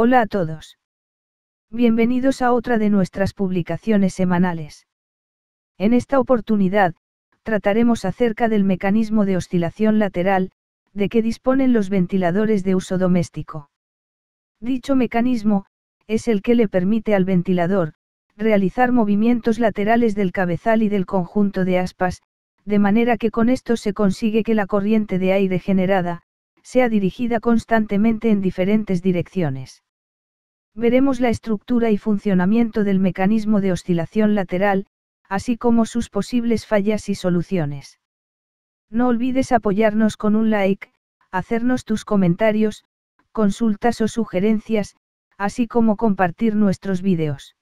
Hola a todos. Bienvenidos a otra de nuestras publicaciones semanales. En esta oportunidad, trataremos acerca del mecanismo de oscilación lateral, de que disponen los ventiladores de uso doméstico. Dicho mecanismo, es el que le permite al ventilador, realizar movimientos laterales del cabezal y del conjunto de aspas, de manera que con esto se consigue que la corriente de aire generada, sea dirigida constantemente en diferentes direcciones. Veremos la estructura y funcionamiento del mecanismo de oscilación lateral, así como sus posibles fallas y soluciones. No olvides apoyarnos con un like, hacernos tus comentarios, consultas o sugerencias, así como compartir nuestros vídeos.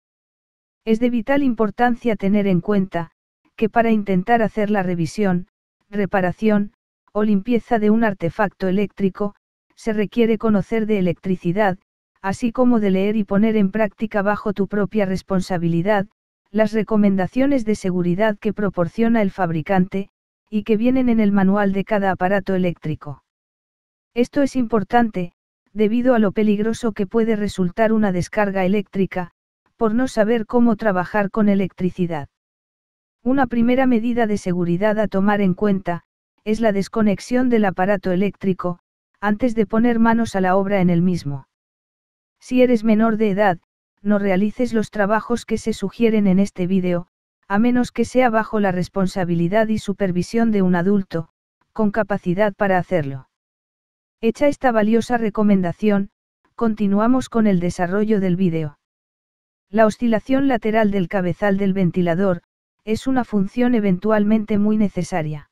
Es de vital importancia tener en cuenta, que para intentar hacer la revisión, reparación, o limpieza de un artefacto eléctrico, se requiere conocer de electricidad, así como de leer y poner en práctica bajo tu propia responsabilidad, las recomendaciones de seguridad que proporciona el fabricante, y que vienen en el manual de cada aparato eléctrico. Esto es importante, debido a lo peligroso que puede resultar una descarga eléctrica, por no saber cómo trabajar con electricidad. Una primera medida de seguridad a tomar en cuenta, es la desconexión del aparato eléctrico, antes de poner manos a la obra en el mismo. Si eres menor de edad, no realices los trabajos que se sugieren en este vídeo, a menos que sea bajo la responsabilidad y supervisión de un adulto, con capacidad para hacerlo. Hecha esta valiosa recomendación, continuamos con el desarrollo del vídeo. La oscilación lateral del cabezal del ventilador, es una función eventualmente muy necesaria.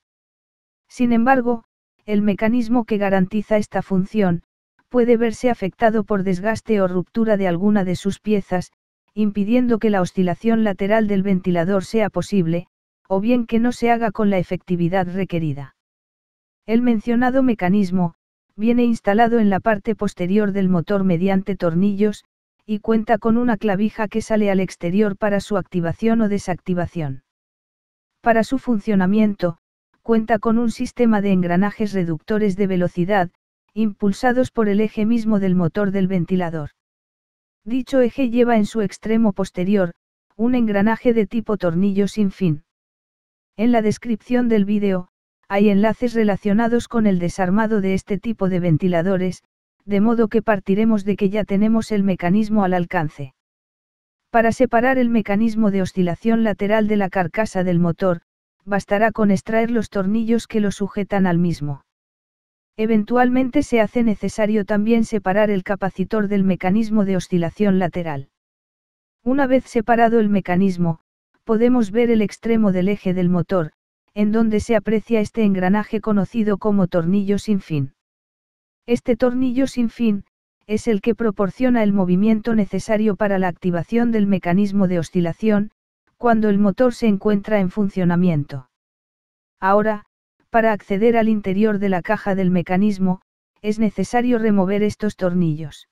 Sin embargo, el mecanismo que garantiza esta función, puede verse afectado por desgaste o ruptura de alguna de sus piezas, impidiendo que la oscilación lateral del ventilador sea posible, o bien que no se haga con la efectividad requerida. El mencionado mecanismo, viene instalado en la parte posterior del motor mediante tornillos, y cuenta con una clavija que sale al exterior para su activación o desactivación. Para su funcionamiento, cuenta con un sistema de engranajes reductores de velocidad, impulsados por el eje mismo del motor del ventilador. Dicho eje lleva en su extremo posterior, un engranaje de tipo tornillo sin fin. En la descripción del vídeo, hay enlaces relacionados con el desarmado de este tipo de ventiladores, de modo que partiremos de que ya tenemos el mecanismo al alcance. Para separar el mecanismo de oscilación lateral de la carcasa del motor, bastará con extraer los tornillos que lo sujetan al mismo. Eventualmente se hace necesario también separar el capacitor del mecanismo de oscilación lateral. Una vez separado el mecanismo, podemos ver el extremo del eje del motor, en donde se aprecia este engranaje conocido como tornillo sin fin. Este tornillo sin fin, es el que proporciona el movimiento necesario para la activación del mecanismo de oscilación, cuando el motor se encuentra en funcionamiento. Ahora, para acceder al interior de la caja del mecanismo, es necesario remover estos tornillos.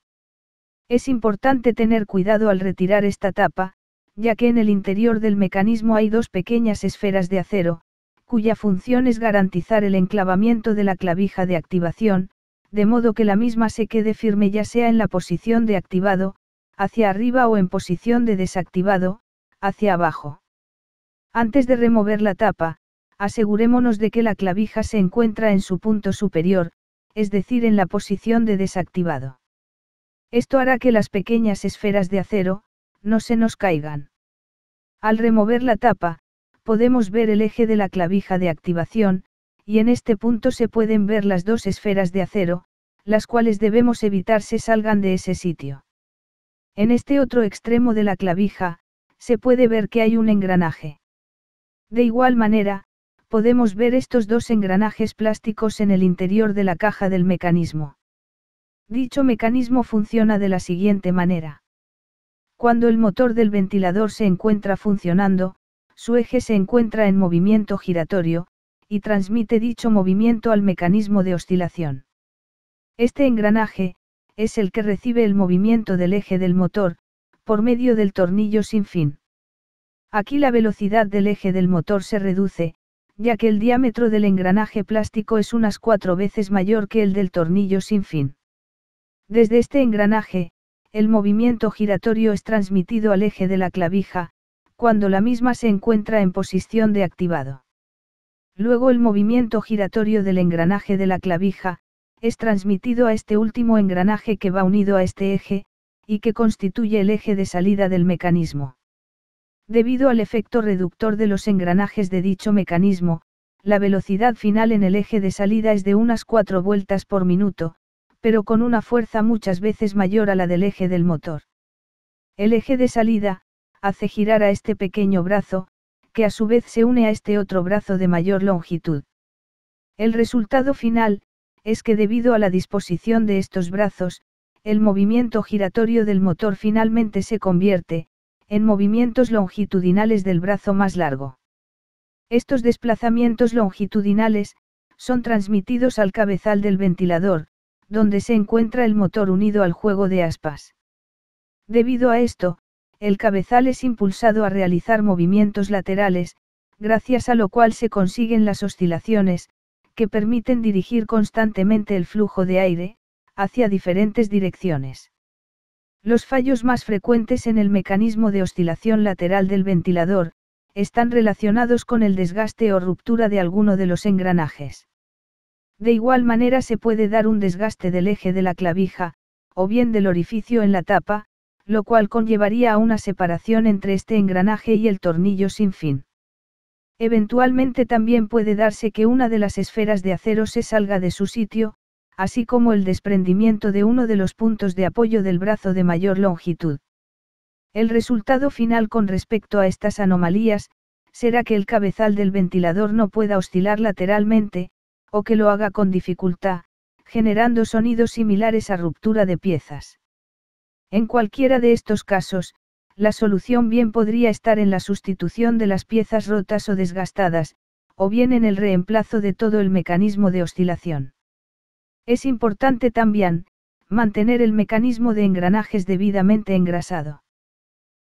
Es importante tener cuidado al retirar esta tapa, ya que en el interior del mecanismo hay dos pequeñas esferas de acero, cuya función es garantizar el enclavamiento de la clavija de activación, de modo que la misma se quede firme ya sea en la posición de activado, hacia arriba o en posición de desactivado, hacia abajo. Antes de remover la tapa, asegurémonos de que la clavija se encuentra en su punto superior, es decir, en la posición de desactivado. Esto hará que las pequeñas esferas de acero, no se nos caigan. Al remover la tapa, podemos ver el eje de la clavija de activación, y en este punto se pueden ver las dos esferas de acero, las cuales debemos evitar se salgan de ese sitio. En este otro extremo de la clavija, se puede ver que hay un engranaje. De igual manera, Podemos ver estos dos engranajes plásticos en el interior de la caja del mecanismo. Dicho mecanismo funciona de la siguiente manera. Cuando el motor del ventilador se encuentra funcionando, su eje se encuentra en movimiento giratorio, y transmite dicho movimiento al mecanismo de oscilación. Este engranaje, es el que recibe el movimiento del eje del motor, por medio del tornillo sin fin. Aquí la velocidad del eje del motor se reduce, ya que el diámetro del engranaje plástico es unas cuatro veces mayor que el del tornillo sin fin. Desde este engranaje, el movimiento giratorio es transmitido al eje de la clavija, cuando la misma se encuentra en posición de activado. Luego el movimiento giratorio del engranaje de la clavija, es transmitido a este último engranaje que va unido a este eje, y que constituye el eje de salida del mecanismo. Debido al efecto reductor de los engranajes de dicho mecanismo, la velocidad final en el eje de salida es de unas cuatro vueltas por minuto, pero con una fuerza muchas veces mayor a la del eje del motor. El eje de salida, hace girar a este pequeño brazo, que a su vez se une a este otro brazo de mayor longitud. El resultado final, es que debido a la disposición de estos brazos, el movimiento giratorio del motor finalmente se convierte, en movimientos longitudinales del brazo más largo. Estos desplazamientos longitudinales, son transmitidos al cabezal del ventilador, donde se encuentra el motor unido al juego de aspas. Debido a esto, el cabezal es impulsado a realizar movimientos laterales, gracias a lo cual se consiguen las oscilaciones, que permiten dirigir constantemente el flujo de aire, hacia diferentes direcciones. Los fallos más frecuentes en el mecanismo de oscilación lateral del ventilador, están relacionados con el desgaste o ruptura de alguno de los engranajes. De igual manera se puede dar un desgaste del eje de la clavija, o bien del orificio en la tapa, lo cual conllevaría a una separación entre este engranaje y el tornillo sin fin. Eventualmente también puede darse que una de las esferas de acero se salga de su sitio, así como el desprendimiento de uno de los puntos de apoyo del brazo de mayor longitud. El resultado final con respecto a estas anomalías, será que el cabezal del ventilador no pueda oscilar lateralmente, o que lo haga con dificultad, generando sonidos similares a ruptura de piezas. En cualquiera de estos casos, la solución bien podría estar en la sustitución de las piezas rotas o desgastadas, o bien en el reemplazo de todo el mecanismo de oscilación. Es importante también, mantener el mecanismo de engranajes debidamente engrasado.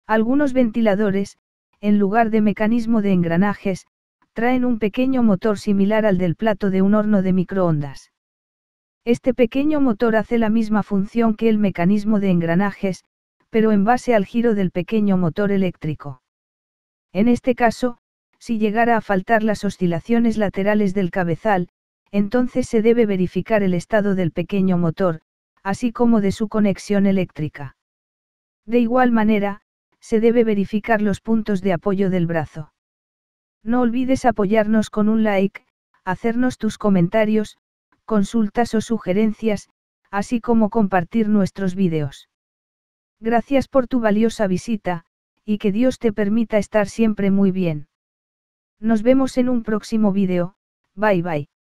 Algunos ventiladores, en lugar de mecanismo de engranajes, traen un pequeño motor similar al del plato de un horno de microondas. Este pequeño motor hace la misma función que el mecanismo de engranajes, pero en base al giro del pequeño motor eléctrico. En este caso, si llegara a faltar las oscilaciones laterales del cabezal, entonces se debe verificar el estado del pequeño motor, así como de su conexión eléctrica. De igual manera, se debe verificar los puntos de apoyo del brazo. No olvides apoyarnos con un like, hacernos tus comentarios, consultas o sugerencias, así como compartir nuestros vídeos. Gracias por tu valiosa visita, y que Dios te permita estar siempre muy bien. Nos vemos en un próximo vídeo, bye bye.